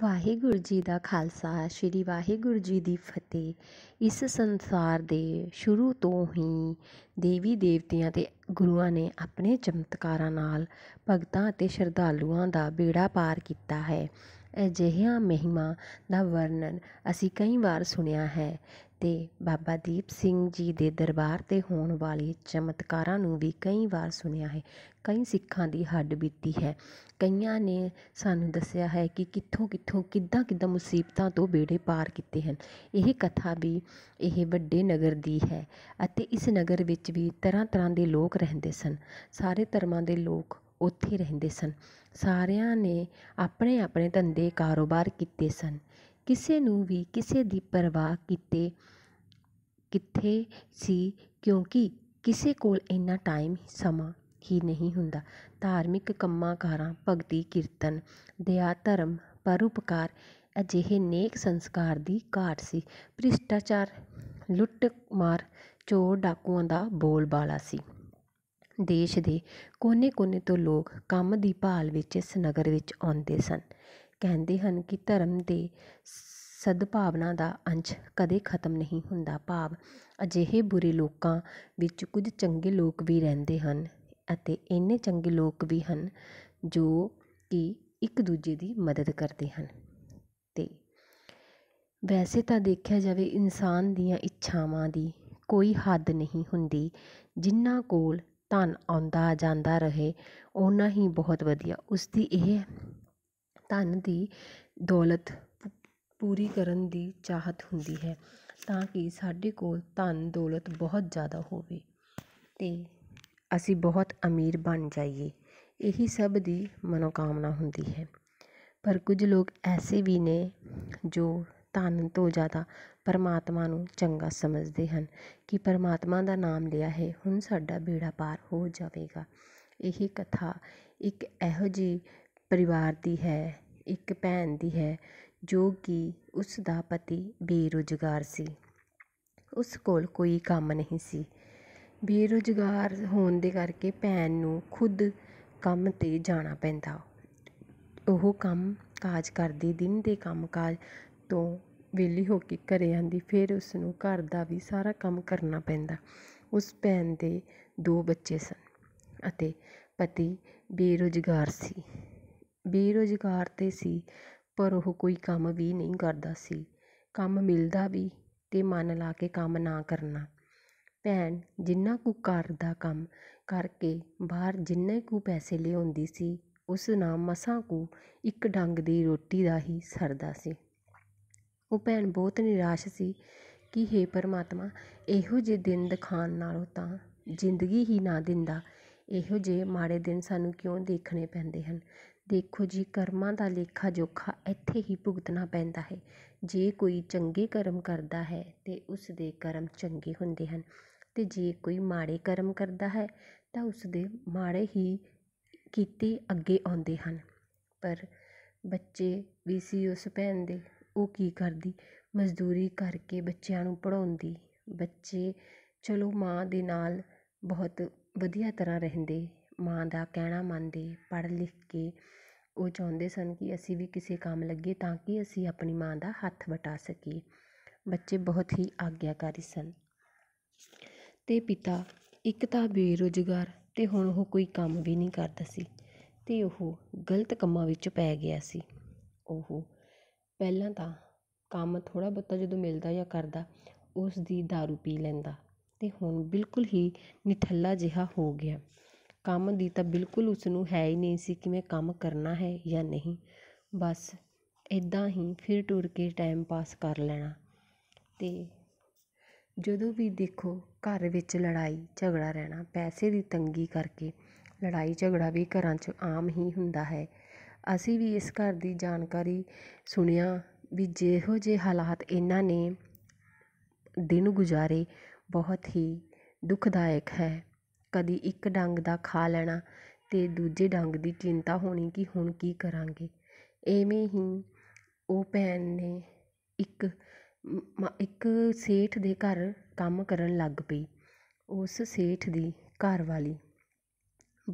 ਵਾਹਿਗੁਰੂ ਜੀ ਦਾ ਖਾਲਸਾ ਸ੍ਰੀ ਵਾਹਿਗੁਰੂ ਜੀ ਦੀ ਫਤਿਹ ਇਸ ਸੰਸਾਰ ਦੇ ਸ਼ੁਰੂ ਤੋਂ ਹੀ ਦੇਵੀ ਦੇਵਤਿਆਂ ਤੇ ਗੁਰੂਆਂ ਨੇ ਆਪਣੇ ਚਮਤਕਾਰਾਂ ਨਾਲ ਭਗਤਾਂ ਅਤੇ ਸ਼ਰਧਾਲੂਆਂ ਦਾ ਬੇੜਾ ਪਾਰ ਕੀਤਾ ਹੈ ਅਜਿਹੇ ਮਹਿਮਾ ਦਾ ਵਰਣਨ ਅਸੀਂ ਕਈ ਵਾਰ ਸੁਣਿਆ ਹੈ ਤੇ ਬਾਬਾ ਦੀਪ ਸਿੰਘ ਜੀ ਦੇ ਦਰਬਾਰ 'ਤੇ ਹੋਣ ਵਾਲੇ ਚਮਤਕਾਰਾਂ ਨੂੰ ਵੀ ਕਈ ਵਾਰ ਸੁਣਿਆ ਹੈ ਕਈ ਸਿੱਖਾਂ ਦੀ ਹੱਡ ਬੀਤੀ ਹੈ ਕਈਆਂ ਨੇ ਸਾਨੂੰ ਦੱਸਿਆ ਹੈ ਕਿ ਕਿੱਥੋਂ ਕਿੱਥੋਂ ਕਿੱਦਾਂ ਕਿੱਦਾਂ ਮੁਸੀਬਤਾਂ ਤੋਂ ਬੇੜੇ ਪਾਰ ਕੀਤੇ ਹਨ ਇਹ ਕਥਾ ਵੀ ਇਹ ਵੱਡੇ ਨਗਰ ਦੀ ਹੈ ਅਤੇ ਇਸ ਨਗਰ ਵਿੱਚ ਵੀ ਤਰ੍ਹਾਂ ਤਰ੍ਹਾਂ ਦੇ ਲੋਕ ਰਹਿੰਦੇ ਸਨ ਸਾਰੇ ਧਰਮਾਂ ਦੇ ਲੋਕ ਉੱਥੇ ਰਹਿੰਦੇ ਸਨ ਸਾਰਿਆਂ ਨੇ ਆਪਣੇ ਆਪਣੇ ਧੰਦੇ ਕਾਰੋਬਾਰ ਕੀਤੇ ਸਨ ਕਿਸੇ ਨੂੰ ਵੀ ਕਿਸੇ ਦੀ ਪਰਵਾਹ ਕੀਤੇ ਕਿੱਥੇ ਸੀ ਕਿਉਂਕਿ ਕਿਸੇ ਕੋਲ ਇੰਨਾ ਟਾਈਮ ਸਮਾਂ ਹੀ ਨਹੀਂ ਹੁੰਦਾ ਧਾਰਮਿਕ ਕੰਮਾਂ ਕਾਰਾਂ ਭਗਤੀ ਕੀਰਤਨ ਦਇਆ ਧਰਮ ਪਰਉਪਕਾਰ ਅਜਿਹੇ ਨੇਕ ਸੰਸਕਾਰ ਦੀ ਘਾਟ ਸੀ ਭ੍ਰਿਸ਼ਟਾਚਾਰ ਲੁੱਟ ਮਾਰ ਚੋਰ ਡਾਕੂਆਂ ਦਾ ਬੋਲਬਾਲਾ ਸੀ ਦੇਸ਼ ਦੇ ਕੋਨੇ-ਕੋਨੇ ਤੋਂ ਲੋਕ ਕੰਮ ਦੀ ਭਾਲ ਵਿੱਚ ਇਸ ਨਗਰ ਵਿੱਚ ਆਉਂਦੇ ਸਨ ਕਹਿੰਦੇ ਹਨ ਕਿ ਧਰਮ ਦੇ ਸਦਭਾਵਨਾ ਦਾ ਅੰਸ਼ ਕਦੇ ਖਤਮ ਨਹੀਂ ਹੁੰਦਾ ਭਾਵ ਅਜਿਹੇ ਬੁਰੇ ਲੋਕਾਂ ਵਿੱਚ ਕੁਝ ਚੰਗੇ ਲੋਕ ਵੀ ਰਹਿੰਦੇ ਹਨ ਅਤੇ ਇੰਨੇ ਚੰਗੇ ਲੋਕ ਵੀ ਹਨ ਜੋ ਕਿ ਇੱਕ ਦੂਜੇ ਦੀ ਮਦਦ ਕਰਦੇ ਹਨ ਤੇ ਵੈਸੇ ਤਾਂ ਦੇਖਿਆ ਜਾਵੇ ਇਨਸਾਨ ਦੀਆਂ ਇੱਛਾਵਾਂ ਦੀ ਕੋਈ ਹੱਦ ਨਹੀਂ ਹੁੰਦੀ ਜਿੰਨਾ ਕੋਲ ਧਨ ਆਉਂਦਾ ਜਾਂਦਾ ਰਹੇ ਉਹਨਾਂ ਹੀ ਬਹੁਤ ਵਧੀਆ ਉਸ ਦੀ ਇਹ ਧਨ ਦੀ ਦੌਲਤ ਪੂਰੀ ਕਰਨ ਦੀ ਚਾਹਤ ਹੁੰਦੀ ਹੈ ਤਾਂ ਕਿ ਸਾਡੇ ਕੋਲ ਧਨ ਦੌਲਤ ਬਹੁਤ ਜ਼ਿਆਦਾ ਹੋਵੇ ਅਤੇ ਅਸੀਂ ਬਹੁਤ ਅਮੀਰ ਬਣ ਜਾਈਏ ਇਹੀ ਸਭ ਦੀ ਮਨੋਕਾਮਨਾ ਹੁੰਦੀ ਹੈ ਪਰ ਕੁਝ ਲੋਕ ਐਸੇ ਵੀ ਨੇ ਜੋ ਧਨ ਤੋਂ ਜ਼ਿਆਦਾ ਪਰਮਾਤਮਾ ਨੂੰ ਚੰਗਾ ਸਮਝਦੇ ਹਨ ਕਿ ਪਰਮਾਤਮਾ ਦਾ ਨਾਮ ਲਿਆ ਹੈ ਹੁਣ ਸਾਡਾ ਬੇੜਾ ਪਾਰ ਹੋ ਜਾਵੇਗਾ ਇਹ ਕਥਾ ਇੱਕ ਇਹੋ ਜਿਹੇ ਪਰਿਵਾਰ ਦੀ ਹੈ ਇੱਕ ਭੈਣ ਦੀ ਹੈ ਜੋ ਕਿ ਉਸ ਦਾ ਪਤੀ ਬੇਰੁਜ਼ਗਾਰ ਸੀ ਉਸ ਕੋਲ ਕੋਈ ਕੰਮ ਨਹੀਂ ਸੀ ਬੇਰੁਜ਼ਗਾਰ ਹੋਣ ਦੇ ਕਰਕੇ ਭੈਣ ਨੂੰ ਖੁਦ ਕੰਮ 'ਤੇ ਜਾਣਾ ਪੈਂਦਾ ਉਹ ਕੰਮ ਕਾਜ ਕਰਦੀ ਦਿਨ ਦੇ ਕੰਮ ਕਾਜ ਤੋਂ ਵਿਲੀ ਹੋ ਕੇ ਘਰੇ ਆਂਦੀ ਫਿਰ ਉਸ ਨੂੰ ਘਰ ਦਾ ਵੀ ਸਾਰਾ ਕੰਮ ਕਰਨਾ ਪੈਂਦਾ ਉਸ ਭੈਣ ਦੇ ਦੋ ਬੱਚੇ ਸਨ ਅਤੇ ਪਤੀ ਬੇਰੁਜ਼ਗਾਰ ਸੀ ਬੇਰੁਜ਼ਗਾਰ ਤਾਂ ਸੀ ਪਰ ਉਹ ਕੋਈ ਕੰਮ ਵੀ ਨਹੀਂ ਕਰਦਾ ਸੀ ਕੰਮ ਮਿਲਦਾ ਵੀ ਤਾਂ ਮਨ ਲਾ ਕੇ ਕੰਮ ਨਾ ਕਰਨਾ ਭੈਣ ਜਿੰਨਾ ਕੁ ਘਰ ਦਾ ਕੰਮ ਕਰਕੇ ਬਾਹਰ ਜਿੰਨੇ ਕੁ ਪੈਸੇ ਲਿਆਉਂਦੀ ਸੀ ਉਸ ਨਾਲ ਮਸਾਂ ਕੁ ਇੱਕ ਡੰਗ ਦੀ ਰੋਟੀ ਦਾ ਹੀ ਸਰਦਾ ਸੀ ਉਹ ਭੈਣ ਬਹੁਤ ਨਿਰਾਸ਼ ਸੀ ਕਿ ਹੇ ਪਰਮਾਤਮਾ ਇਹੋ ਜਿਹੇ ਦਿਨ ਦਿਖਾਉਣ ਨਾਲੋਂ ਤਾਂ ਜ਼ਿੰਦਗੀ ਹੀ ਨਾ ਦਿੰਦਾ ਇਹੋ ਜਿਹੇ ਮਾੜੇ ਦਿਨ ਸਾਨੂੰ ਕਿਉਂ ਦੇਖਣੇ ਪੈਂਦੇ ਹਨ ਦੇਖੋ ਜੀ ਕਰਮਾਂ ਦਾ ਲੇਖਾ ਜੋਖਾ ਇੱਥੇ ਹੀ ਭੁਗਤਣਾ ਪੈਂਦਾ ਹੈ ਜੇ ਕੋਈ ਚੰਗੇ ਕਰਮ ਕਰਦਾ ਹੈ ਤੇ ਉਸ ਦੇ ਕਰਮ ਚੰਗੇ ਹੁੰਦੇ ਹਨ ਤੇ ਜੇ ਕੋਈ ਮਾੜੇ ਕਰਮ ਕਰਦਾ ਹੈ ਤਾਂ ਉਸ ਦੇ ਮਾੜੇ ਹੀ ਕੀਤੇ ਅੱਗੇ ਆਉਂਦੇ ਹਨ ਪਰ ਬੱਚੇ ਵੀ ਸੀ ਉਸ ਭੈਣ ਦੇ ਉਹ ਕੀ ਕਰਦੀ ਮਜ਼ਦੂਰੀ ਕਰਕੇ ਬੱਚਿਆਂ ਨੂੰ ਪੜ੍ਹਾਉਂਦੀ ਬੱਚੇ ਚਲੋ ਮਾਂ ਦੇ ਨਾਲ ਬਹੁਤ ਵਧੀਆ ਤਰ੍ਹਾਂ ਰਹਿੰਦੇ ਮਾਂ ਦਾ ਕਹਿਣਾ ਮੰਨਦੇ ਪੜ੍ਹ ਲਿਖ ਕੇ ਉਹ ਚਾਹੁੰਦੇ ਸਨ ਕਿ ਅਸੀਂ ਵੀ ਕਿਸੇ ਕੰਮ ਲੱਗੀਏ ਤਾਂ ਕਿ ਅਸੀਂ ਆਪਣੀ ਮਾਂ ਦਾ ਹੱਥ ਵਟਾ ਸਕੀਏ ਬੱਚੇ ਬਹੁਤ ਹੀ ਆਗਿਆਕਾਰੀ ਸਨ ਅਤੇ ਪਿਤਾ ਇੱਕ ਤਾਂ ਬੇਰੁਜ਼ਗਾਰ ਅਤੇ ਹੁਣ ਉਹ ਕੋਈ ਕੰਮ ਵੀ ਨਹੀਂ ਕਰਦਾ ਸੀ ਅਤੇ ਉਹ ਗਲਤ ਕੰਮਾਂ ਵਿੱਚ ਪੈ ਗਿਆ ਸੀ ਉਹ ਪਹਿਲਾਂ ਤਾਂ ਕੰਮ ਥੋੜ੍ਹਾ ਬਹੁਤਾ ਜਦੋਂ ਮਿਲਦਾ ਜਾਂ ਕਰਦਾ ਉਸ ਦੀ ਦਾਰੂ ਪੀ ਲੈਂਦਾ ਅਤੇ ਹੁਣ ਬਿਲਕੁਲ ਹੀ ਨਿਠੱਲਾ ਜਿਹਾ ਹੋ ਗਿਆ ਕੰਮ ਦੀ ਤਾਂ ਬਿਲਕੁਲ ਨੂੰ ਹੈ ਹੀ ਨਹੀਂ ਸੀ ਕਿ ਮੈਂ ਕੰਮ ਕਰਨਾ ਹੈ ਜਾਂ ਨਹੀਂ ਬਸ ਇੱਦਾਂ ਹੀ ਫਿਰ ਟੁਰ ਕੇ ਟਾਈਮ ਪਾਸ ਕਰ ਲੈਣਾ ਅਤੇ ਜਦੋਂ ਵੀ ਦੇਖੋ ਘਰ ਵਿੱਚ ਲੜਾਈ ਝਗੜਾ ਰਹਿਣਾ ਪੈਸੇ ਦੀ ਤੰਗੀ ਕਰਕੇ ਲੜਾਈ ਝਗੜਾ ਵੀ ਘਰਾਂ 'ਚ ਆਮ ਹੀ ਹੁੰਦਾ ਹੈ ਅਸੀਂ ਵੀ ਇਸ ਘਰ ਦੀ ਜਾਣਕਾਰੀ ਸੁਣਿਆ ਵੀ ਜਿਹੋ ਜਿਹੇ ਹਾਲਾਤ ਇਹਨਾਂ ਨੇ ਦਿਨ ਗੁਜ਼ਾਰੇ ਬਹੁਤ ਹੀ ਦੁਖਦਾਇਕ ਹੈ ਕਦੀ ਇੱਕ ਡੰਗ ਦਾ ਖਾ ਲੈਣਾ ਅਤੇ ਦੂਜੇ ਡੰਗ ਦੀ ਚਿੰਤਾ ਹੋਣੀ ਕਿ ਹੁਣ ਕੀ ਕਰਾਂਗੇ ਇਵੇਂ ਹੀ ਉਹ ਭੈਣ ਨੇ ਇੱਕ ਮ ਇੱਕ ਸੇਠ ਦੇ ਘਰ ਕੰਮ ਕਰਨ ਲੱਗ ਪਈ ਉਸ ਸੇਠ ਦੀ ਘਰਵਾਲੀ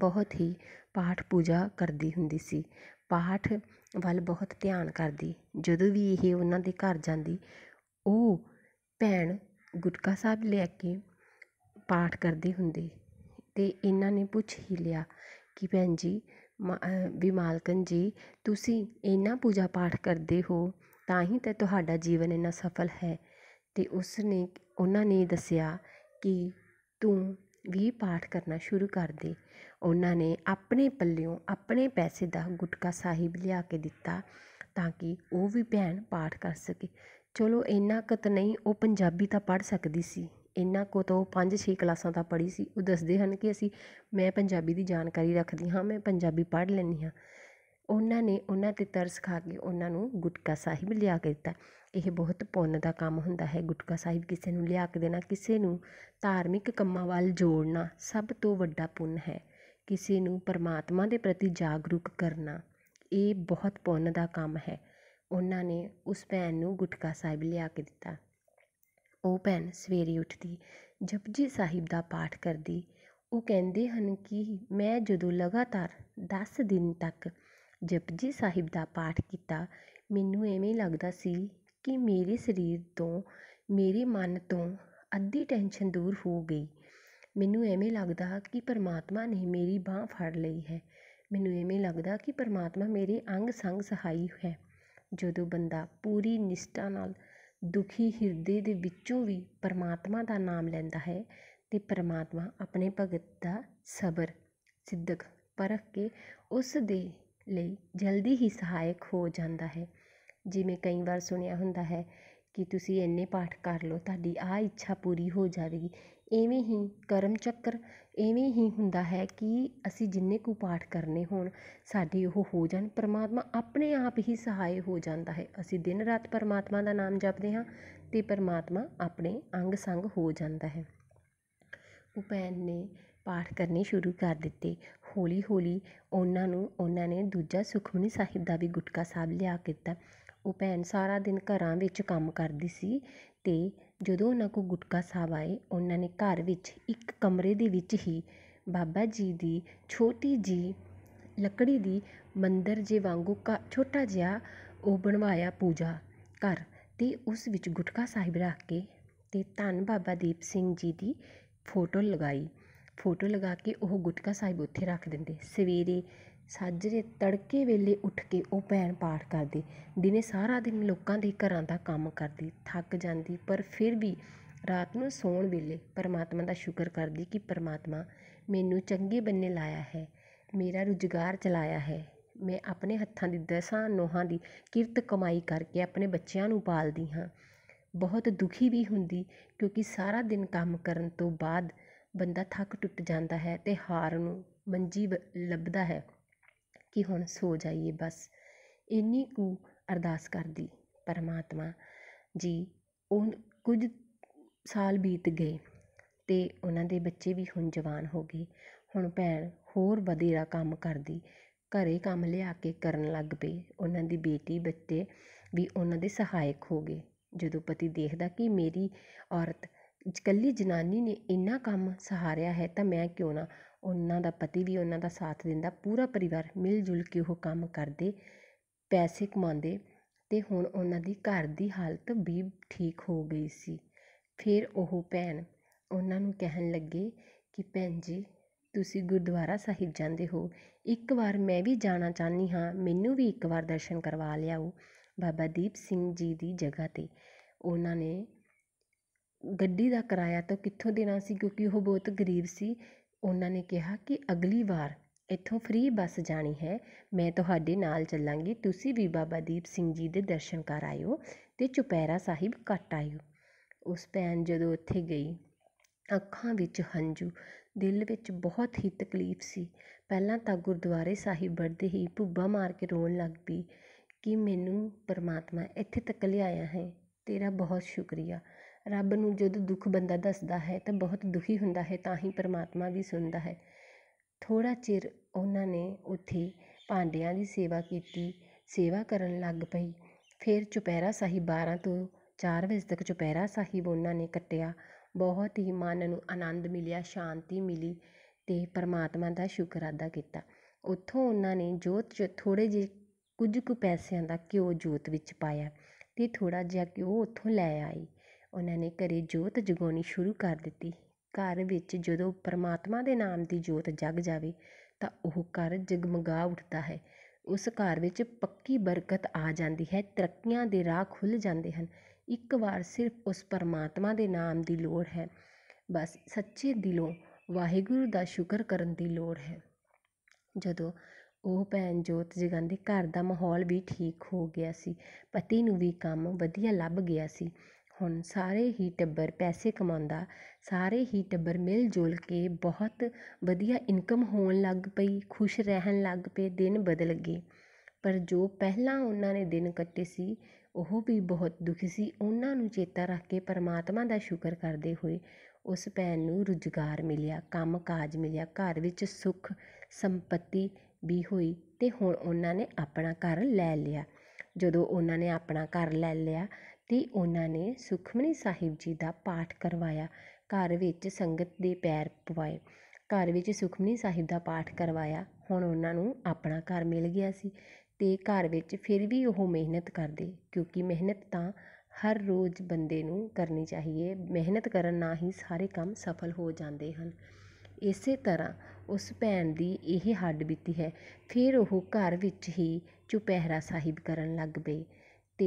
ਬਹੁਤ ਹੀ ਪਾਠ ਪੂਜਾ ਕਰਦੀ ਹੁੰਦੀ ਸੀ ਪਾਠ ਵੱਲ ਬਹੁਤ ਧਿਆਨ ਕਰਦੀ ਜਦੋਂ ਵੀ ਇਹ ਉਹਨਾਂ ਦੇ ਘਰ ਜਾਂਦੀ ਉਹ ਭੈਣ ਗੁਟਕਾ ਸਾਹਿਬ ਲੈ ਕੇ ਪਾਠ ਕਰਦੇ ਹੁੰਦੇ ਤੇ ਇਹਨਾਂ ਨੇ ਪੁੱਛ ਹੀ ਲਿਆ ਕਿ ਭੈਣ ਜੀ ਵੀ ਮਾਲਕਨ ਜੀ ਤੁਸੀਂ ਇੰਨਾ ਪੂਜਾ ਪਾਠ ਕਰਦੇ ਹੋ ਤਾਂ ਹੀ ਤਾਂ ਤੁਹਾਡਾ ਜੀਵਨ ਇੰਨਾ ਸਫਲ ਹੈ ਤੇ ਉਸ ਨੇ ਉਹਨਾਂ ਨੇ ਦੱਸਿਆ ਕਿ ਤੂੰ ਵੀ ਪਾਠ ਕਰਨਾ ਸ਼ੁਰੂ ਕਰ ਦੇ ਉਹਨਾਂ ਨੇ ਆਪਣੇ ਪੱਲਿਓਂ ਆਪਣੇ ਪੈਸੇ ਦਾ ਗੁਟਕਾ ਸਾਹਿਬ ਲਿਆ ਕੇ ਦਿੱਤਾ ਤਾਂ ਕਿ ਉਹ ਵੀ ਭੈਣ ਪਾਠ ਕਰ ਸਕੇ ਚਲੋ ਇੰਨਾ ਕਤ ਨਹੀਂ ਉਹ ਪੰਜਾਬੀ ਤਾਂ ਪੜ ਸਕਦੀ ਸੀ ਇਹਨਾਂ ਕੋ ਤੋਂ ਪੰਜ ਛੇ ਕਲਾਸਾਂ ਤਾਂ ਪੜ੍ਹੀ ਸੀ ਉਹ ਦੱਸਦੇ ਹਨ ਕਿ ਅਸੀਂ ਮੈਂ ਪੰਜਾਬੀ ਦੀ ਜਾਣਕਾਰੀ ਰੱਖਦੀ ਹਾਂ ਮੈਂ ਪੰਜਾਬੀ ਪੜ੍ਹ ਲੈਣੀ ਹਾਂ ਉਹਨਾਂ ਨੇ ਉਹਨਾਂ 'ਤੇ ਤਰਸ ਖਾ ਕੇ ਉਹਨਾਂ ਨੂੰ ਗੁਟਕਾ ਸਾਹਿਬ ਲਿਆ ਕੇ ਦਿੱਤਾ ਇਹ ਬਹੁਤ ਪੁੰਨ ਦਾ ਕੰਮ ਹੁੰਦਾ ਹੈ ਗੁਟਕਾ ਸਾਹਿਬ ਕਿਸੇ ਨੂੰ ਲਿਆ ਕੇ ਦੇਣਾ ਕਿਸੇ ਨੂੰ ਧਾਰਮਿਕ ਕੰਮਾਂ ਵੱਲ ਜੋੜਨਾ ਸਭ ਤੋਂ ਵੱਡਾ ਪੁੰਨ ਹੈ ਕਿਸੇ ਨੂੰ ਪਰਮਾਤਮਾ ਦੇ ਪ੍ਰਤੀ ਜਾਗਰੂਕ ਕਰਨਾ ਇਹ ਬਹੁਤ ਪੁੰਨ ਦਾ ਕੰਮ ਹੈ ਉਹਨਾਂ ਨੇ ਉਸ ਭੈਣ ਨੂੰ ਗੁਟਕਾ ਸਾਹਿਬ ਲਿਆ ਕੇ ਦਿੱਤਾ ਉਹ ਭੈਣ ਸਵੇਰੇ ਉੱਠਦੀ ਜਪਜੀ ਸਾਹਿਬ ਦਾ ਪਾਠ ਕਰਦੀ ਉਹ ਕਹਿੰਦੇ ਹਨ ਕਿ ਮੈਂ ਜਦੋਂ ਲਗਾਤਾਰ 10 ਦਿਨ ਤੱਕ ਜਪਜੀ ਸਾਹਿਬ ਦਾ ਪਾਠ ਕੀਤਾ ਮੈਨੂੰ ਐਵੇਂ ਲੱਗਦਾ ਸੀ ਕਿ ਮੇਰੇ ਸਰੀਰ ਤੋਂ ਮੇਰੇ ਮਨ ਤੋਂ ਅੱਧੀ ਟੈਨਸ਼ਨ ਦੂਰ ਹੋ ਗਈ ਮੈਨੂੰ ਐਵੇਂ ਲੱਗਦਾ ਕਿ ਪਰਮਾਤਮਾ ਨੇ ਮੇਰੀ ਬਾਹ ਫੜ ਲਈ ਹੈ ਮੈਨੂੰ ਐਵੇਂ ਲੱਗਦਾ ਕਿ ਪਰਮਾਤਮਾ ਮੇਰੇ ਅੰਗ ਸੰਗ ਸਹਾਈ ਹੈ ਜਦੋਂ ਬੰਦਾ ਪੂਰੀ ਨਿਸ਼ਟਾ ਨਾਲ ਦੁਖੀ ਹਿਰਦੇ ਦੇ ਵਿੱਚੋਂ ਵੀ ਪਰਮਾਤਮਾ ਦਾ ਨਾਮ ਲੈਂਦਾ ਹੈ ਤੇ ਪਰਮਾਤਮਾ ਆਪਣੇ ਭਗਤ ਦਾ ਸਬਰ ਸਿੱਧਕ ਪਰਖ ਕੇ ਉਸ ਦੇ ਲਈ ਜਲਦੀ ਹੀ ਸਹਾਇਕ ਹੋ ਜਾਂਦਾ ਹੈ ਜਿਵੇਂ ਕਈ ਵਾਰ ਸੁਣਿਆ ਹੁੰਦਾ ਹੈ ਕਿ ਤੁਸੀਂ ਇੰਨੇ ਪਾਠ ਕਰ ਲਓ ਤੁਹਾਡੀ ਆਹ ਇੱਛਾ ਪੂਰੀ ਹੋ ਜਾਵੇਗੀ ਇਵੇਂ ਹੀ ਕਰਮ ਚੱਕਰ ਇਵੇਂ ਹੀ ਹੁੰਦਾ ਹੈ ਕਿ ਅਸੀਂ ਜਿੰਨੇ ਕੁ ਪਾਠ ਕਰਨੇ ਹੋਣ ਸਾਡੇ ਉਹ ਹੋ ਜਾਣ ਪਰਮਾਤਮਾ ਆਪਣੇ ਆਪ ਹੀ ਸਹਾਈ ਹੋ ਜਾਂਦਾ ਹੈ ਅਸੀਂ ਦਿਨ ਰਾਤ ਪਰਮਾਤਮਾ ਦਾ ਨਾਮ ਜਪਦੇ ਹਾਂ ਤੇ ਪਰਮਾਤਮਾ ਆਪਣੇ ਅੰਗ ਸੰਗ ਹੋ ਜਾਂਦਾ ਹੈ ਉਹ ਭੈਣ ਨੇ ਪਾਠ ਕਰਨੇ ਸ਼ੁਰੂ ਕਰ ਦਿੱਤੇ ਹੌਲੀ ਹੌਲੀ ਉਹਨਾਂ ਨੂੰ ਉਹਨਾਂ ਨੇ ਦੂਜਾ ਸੁਖਮਨੀ ਸਾਹਿਬ ਦਾ ਵੀ ਗੁਟਕਾ ਸਾਹਿਬ ਲਿਆ ਕੇ ਦਿੱਤਾ ਉਹ ਭੈਣ ਸਾਰਾ ਦਿਨ ਘਰਾਂ ਵਿੱਚ ਕੰਮ ਕਰਦੀ ਸੀ ਤੇ ਜਦੋਂ ਉਹਨਾਂ ਕੋਲ ਗੁਟਕਾ ਸਾਹਿਬ ਆਏ ਉਹਨਾਂ ਨੇ ਘਰ ਵਿੱਚ ਇੱਕ ਕਮਰੇ ਦੇ ਵਿੱਚ ਹੀ ਬਾਬਾ ਜੀ ਦੀ ਛੋਟੀ ਜਿਹੀ ਲੱਕੜੀ ਦੀ ਮੰਦਰ ਜੇ ਵਾਂਗੂ ਘ ਛੋਟਾ ਜਿਹਾ ਉਹ ਬਣਵਾਇਆ ਪੂਜਾ ਘਰ ਅਤੇ ਉਸ ਵਿੱਚ ਗੁਟਕਾ ਸਾਹਿਬ ਰੱਖ ਕੇ ਅਤੇ ਧੰਨ ਬਾਬਾ ਦੀਪ ਸਿੰਘ ਜੀ ਦੀ ਫੋਟੋ ਲਗਾਈ ਫੋਟੋ ਲਗਾ ਕੇ ਉਹ ਗੁਟਕਾ ਸਾਹਿਬ ਉੱਥੇ ਰੱਖ ਦਿੰਦੇ ਸਵੇਰੇ ਸਾਜਰੇ ਤੜਕੇ ਵੇਲੇ ਉੱਠ ਕੇ ਉਹ ਭੈਣ ਪਾਠ ਕਰਦੀ ਦਿਨੇ ਸਾਰਾ ਦਿਨ ਲੋਕਾਂ ਦੇ ਘਰਾਂ ਦਾ ਕੰਮ ਕਰਦੀ ਥੱਕ ਜਾਂਦੀ ਪਰ ਫਿਰ ਵੀ ਰਾਤ ਨੂੰ ਸੌਣ ਵੇਲੇ ਪਰਮਾਤਮਾ ਦਾ ਸ਼ੁਕਰ ਕਰਦੀ ਕਿ ਪਰਮਾਤਮਾ ਮੈਨੂੰ ਚੰਗੇ ਬੰਨੇ ਲਾਇਆ ਹੈ ਮੇਰਾ ਰੁਜ਼ਗਾਰ ਚਲਾਇਆ ਹੈ ਮੈਂ ਆਪਣੇ ਹੱਥਾਂ ਦੀ ਦਸਾਂ ਨੋਹਾਂ ਦੀ ਕਿਰਤ ਕਮਾਈ ਕਰਕੇ ਆਪਣੇ ਬੱਚਿਆਂ ਨੂੰ ਪਾਲਦੀ ਹਾਂ ਬਹੁਤ ਦੁਖੀ ਵੀ ਹੁੰਦੀ ਕਿਉਂਕਿ ਸਾਰਾ ਦਿਨ ਕੰਮ ਕਰਨ ਤੋਂ ਬਾਅਦ ਬੰਦਾ ਥੱਕ ਟੁੱਟ ਜਾਂਦਾ ਹੈ ਤੇ ਹਾਰ ਨੂੰ ਮੰਜੀ ਲੱਭਦਾ ਹੈ ਕਿ ਹੁਣ ਸੋ ਜਾਈਏ ਬਸ ਇੰਨੀ ਕੁ ਅਰਦਾਸ ਕਰਦੀ ਪਰਮਾਤਮਾ ਜੀ ਉਹ ਕੁਝ ਸਾਲ ਬੀਤ ਗਏ ਤੇ ਉਹਨਾਂ ਦੇ ਬੱਚੇ ਵੀ ਹੁਣ ਜਵਾਨ ਹੋ ਗਏ ਹੁਣ ਭੈਣ ਹੋਰ ਵਧੇਰਾ ਕੰਮ ਕਰਦੀ ਘਰੇ ਕੰਮ ਲਿਆ ਕੇ ਕਰਨ ਲੱਗ ਪਈ ਉਹਨਾਂ ਦੀ ਬੇਟੀ ਬੱਚੇ ਵੀ ਉਹਨਾਂ ਦੇ ਸਹਾਇਕ ਹੋ ਗਏ ਜਦੋਂ ਪਤੀ ਦੇਖਦਾ ਕਿ ਮੇਰੀ ਔਰਤ ਇਕੱਲੀ ਜਨਾਨੀ ਨੇ ਇੰਨਾ ਕੰਮ ਸਹਾਰਿਆ ਹੈ ਤਾਂ ਮੈਂ ਕਿਉਂ ਨਾ ਉਹਨਾਂ ਦਾ ਪਤੀ ਵੀ ਉਹਨਾਂ ਦਾ ਸਾਥ ਦਿੰਦਾ ਪੂਰਾ ਪਰਿਵਾਰ ਮਿਲ ਜੁਲ ਕੇ ਉਹ ਕੰਮ ਕਰਦੇ ਪੈਸੇ ਕਮਾਉਂਦੇ ਤੇ ਹੁਣ ਉਹਨਾਂ ਦੀ ਘਰ ਦੀ ਹਾਲਤ ਵੀ ਠੀਕ ਹੋ ਗਈ ਸੀ ਫਿਰ ਉਹ ਭੈਣ ਉਹਨਾਂ ਨੂੰ ਕਹਿਣ ਲੱਗੇ ਕਿ ਭੈਣ ਜੀ ਤੁਸੀਂ ਗੁਰਦੁਆਰਾ ਸਾਹਿਬ ਜਾਂਦੇ ਹੋ ਇੱਕ ਵਾਰ ਮੈਂ ਵੀ ਜਾਣਾ ਚਾਹਨੀ ਹਾਂ ਮੈਨੂੰ ਵੀ ਇੱਕ ਵਾਰ ਦਰਸ਼ਨ ਕਰਵਾ ਲਿਆਓ ਬਾਬਾ ਦੀਪ ਸਿੰਘ ਜੀ ਦੀ ਜਗ੍ਹਾ 'ਤੇ ਉਹਨਾਂ ਨੇ ਗੱਡੀ ਦਾ ਕਿਰਾਇਆ ਤਾਂ ਕਿੱਥੋਂ ਦੇਣਾ ਸੀ ਕਿਉਂਕਿ ਉਹ ਬਹੁਤ ਗਰੀਬ ਸੀ ਉਹਨਾਂ ਨੇ ਕਿਹਾ ਕਿ ਅਗਲੀ ਵਾਰ ਇੱਥੋਂ ਫ੍ਰੀ ਬੱਸ ਜਾਣੀ ਹੈ ਮੈਂ ਤੁਹਾਡੇ ਨਾਲ ਚੱਲਾਂਗੀ ਤੁਸੀਂ ਵੀ ਬਾਬਾ ਦੀਪ ਸਿੰਘ ਜੀ ਦੇ ਦਰਸ਼ਨ ਕਰ ਆਇਓ ਅਤੇ ਚੁਪਹਿਰਾ ਸਾਹਿਬ ਕੱਟ ਆਇਓ ਉਸ ਭੈਣ ਜਦੋਂ ਉੱਥੇ ਗਈ ਅੱਖਾਂ ਵਿੱਚ ਹੰਝੂ ਦਿਲ ਵਿੱਚ ਬਹੁਤ ਹੀ ਤਕਲੀਫ ਸੀ ਪਹਿਲਾਂ ਤਾਂ ਗੁਰਦੁਆਰੇ ਸਾਹਿਬ ਵੜਦੇ ਹੀ ਭੁੱਬਾ ਮਾਰ ਕੇ ਰੋਣ ਲੱਗ ਪਈ ਕਿ ਮੈਨੂੰ ਪਰਮਾਤਮਾ ਇੱਥੇ ਤੱਕ ਲਿਆਇਆ ਹੈ ਤੇਰਾ ਬਹੁਤ ਸ਼ੁਕਰੀਆ ਰੱਬ ਨੂੰ ਜਦੋਂ ਦੁੱਖ ਬੰਦਾ ਦੱਸਦਾ ਹੈ ਤਾਂ ਬਹੁਤ ਦੁਖੀ ਹੁੰਦਾ ਹੈ ਤਾਂ ਹੀ ਪਰਮਾਤਮਾ ਵੀ ਸੁਣਦਾ ਹੈ ਥੋੜ੍ਹਾ ਚਿਰ ਉਹਨਾਂ ਨੇ ਉੱਥੇ ਭਾਂਡਿਆਂ ਦੀ ਸੇਵਾ ਕੀਤੀ ਸੇਵਾ ਕਰਨ ਲੱਗ ਪਈ ਫਿਰ ਚੁਪਹਿਰਾ ਸਾਹਿਬ 12 ਤੋਂ 4 ਵਜੇ ਤੱਕ ਚੁਪਹਿਰਾ ਸਾਹਿਬ ਉਹਨਾਂ ਨੇ ਕੱਟਿਆ ਬਹੁਤ ਹੀ ਮਨ ਨੂੰ ਆਨੰਦ ਮਿਲਿਆ ਸ਼ਾਂਤੀ ਮਿਲੀ ਤੇ ਪਰਮਾਤਮਾ ਦਾ ਸ਼ੁਕਰ ਅਦਾ ਕੀਤਾ ਉੱਥੋਂ ਉਹਨਾਂ ਨੇ ਜੋਤ ਚ ਥੋੜੇ ਜਿਹੇ ਕੁਝ ਕੁ ਪੈਸਿਆਂ ਦਾ ਘਿਓ ਜੋਤ ਵਿੱਚ ਪਾਇਆ ਤੇ ਥੋੜਾ ਜਿਹਾ ਘਿਓ ਉੱਥੋਂ ਲੈ ਆਈ ਉਹਨਾਂ ਨੇ ਘਰੇ ਜੋਤ ਜਗਾਉਣੀ ਸ਼ੁਰੂ ਕਰ ਦਿੱਤੀ ਘਰ ਵਿੱਚ ਜਦੋਂ ਪਰਮਾਤਮਾ ਦੇ ਨਾਮ ਦੀ ਜੋਤ ਜਗ ਜਾਵੇ ਤਾਂ ਉਹ ਘਰ ਜਗਮਗਾ ਉੱਠਦਾ ਹੈ ਉਸ ਘਰ ਵਿੱਚ ਪੱਕੀ ਬਰਕਤ ਆ ਜਾਂਦੀ ਹੈ ਤਰੱਕੀਆਂ ਦੇ ਰਾਹ ਖੁੱਲ ਜਾਂਦੇ ਹਨ ਇੱਕ ਵਾਰ ਸਿਰਫ ਉਸ ਪਰਮਾਤਮਾ ਦੇ ਨਾਮ ਦੀ ਲੋੜ ਹੈ ਬਸ ਸੱਚੇ ਦਿਲੋਂ ਵਾਹਿਗੁਰੂ ਦਾ ਸ਼ੁਕਰ ਕਰਨ ਦੀ ਲੋੜ ਹੈ ਜਦੋਂ ਉਹ ਭੈਣ ਜੋਤ ਜਗਾਉਂਦੀ ਘਰ ਦਾ ਮਾਹੌਲ ਵੀ ਠੀਕ ਹੋ ਗਿਆ ਸੀ ਪਤੀ ਨੂੰ ਵੀ ਕੰਮ ਵਧੀਆ ਲੱਭ ਗਿਆ ਸੀ ਹੁਣ ਸਾਰੇ ਹੀ ਟੱਬਰ ਪੈਸੇ ਕਮਾਉਂਦਾ ਸਾਰੇ ਹੀ ਟੱਬਰ ਮਿਲ ਜੁਲ ਕੇ ਬਹੁਤ ਵਧੀਆ ਇਨਕਮ ਹੋਣ ਲੱਗ ਪਈ ਖੁਸ਼ ਰਹਿਣ ਲੱਗ ਪਏ ਦਿਨ ਬਦਲ ਗਏ ਪਰ ਜੋ ਪਹਿਲਾਂ ਉਹਨਾਂ ਨੇ ਦਿਨ ਕੱਟੇ ਸੀ ਉਹ ਵੀ ਬਹੁਤ ਦੁਖੀ ਸੀ ਉਹਨਾਂ ਨੂੰ ਚੇਤਾ ਰੱਖ ਕੇ ਪਰਮਾਤਮਾ ਦਾ ਸ਼ੁਕਰ ਕਰਦੇ ਹੋਏ ਉਸ ਭੈਣ ਨੂੰ ਰੁਜ਼ਗਾਰ ਮਿਲਿਆ ਕੰਮ ਕਾਜ ਮਿਲਿਆ ਘਰ ਵਿੱਚ ਸੁੱਖ ਸੰਪਤੀ ਵੀ ਹੋਈ ਤੇ ਹੁਣ ਉਹਨਾਂ ਨੇ ਆਪਣਾ ਘਰ ਲੈ ਲਿਆ ਜਦੋਂ ਉਹਨਾਂ ਨੇ ਆਪਣਾ ਘਰ ਲੈ ਲਿਆ ਤੇ ਉਹਨਾਂ ਨੇ ਸੁਖਮਨੀ ਸਾਹਿਬ ਜੀ ਦਾ ਪਾਠ ਕਰਵਾਇਆ ਘਰ ਵਿੱਚ ਸੰਗਤ ਦੇ ਪੈਰ ਪਵਾਏ ਘਰ ਵਿੱਚ ਸੁਖਮਨੀ ਸਾਹਿਬ ਦਾ ਪਾਠ ਕਰਵਾਇਆ ਹੁਣ ਉਹਨਾਂ ਨੂੰ ਆਪਣਾ ਘਰ ਮਿਲ ਗਿਆ ਸੀ ਤੇ ਘਰ ਵਿੱਚ ਫਿਰ ਵੀ ਉਹ ਮਿਹਨਤ ਕਰਦੇ ਕਿਉਂਕਿ ਮਿਹਨਤ ਤਾਂ ਹਰ ਰੋਜ਼ ਬੰਦੇ ਨੂੰ ਕਰਨੀ ਚਾਹੀਏ ਮਿਹਨਤ ਕਰਨ ਨਾਲ ਹੀ ਸਾਰੇ ਕੰਮ ਸਫਲ ਹੋ ਜਾਂਦੇ ਹਨ ਇਸੇ ਤਰ੍ਹਾਂ ਉਸ ਭੈਣ ਦੀ ਇਹ ਹੱਡ ਬੀਤੀ ਹੈ ਫਿਰ ਉਹ ਘਰ ਵਿੱਚ ਹੀ ਚੁਪਹਿਰਾ ਸਾਹਿਬ ਕਰਨ ਲੱਗ ਪਈ ਤੇ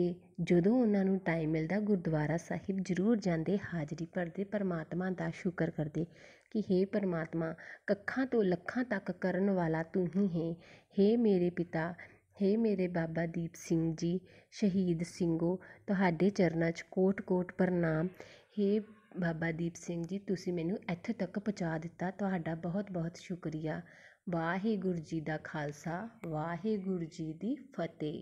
ਜਦੋਂ ਉਹਨਾਂ ਨੂੰ ਟਾਈਮ ਮਿਲਦਾ ਗੁਰਦੁਆਰਾ ਸਾਹਿਬ ਜ਼ਰੂਰ ਜਾਂਦੇ ਹਾਜ਼ਰੀ ਭਰਦੇ ਪਰਮਾਤਮਾ ਦਾ ਸ਼ੁਕਰ ਕਰਦੇ ਕਿ ਹੇ ਪਰਮਾਤਮਾ ਕੱਖਾਂ ਤੋਂ ਲੱਖਾਂ ਤੱਕ ਕਰਨ ਵਾਲਾ ਤੂੰ ਹੀ ਹੈ ਹੇ ਮੇਰੇ ਪਿਤਾ ਹੇ ਮੇਰੇ ਬਾਬਾ ਦੀਪ ਸਿੰਘ ਜੀ ਸ਼ਹੀਦ ਸਿੰਘੋ ਤੁਹਾਡੇ ਚਰਨਾਂ 'ਚ ਕੋਟ-ਕੋਟ ਪ੍ਰਣਾਮ ਹੇ ਬਾਬਾ ਦੀਪ ਸਿੰਘ ਜੀ ਤੁਸੀਂ ਮੈਨੂੰ ਇੱਥੇ ਤੱਕ ਪਹੁੰਚਾ ਦਿੱਤਾ ਤੁਹਾਡਾ ਬਹੁਤ ਬਹੁਤ ਸ਼ੁਕਰੀਆ ਵਾਹਿਗੁਰੂ ਜੀ ਦਾ ਖਾਲਸਾ ਵਾਹਿਗੁਰੂ ਜੀ ਦੀ ਫਤਿਹ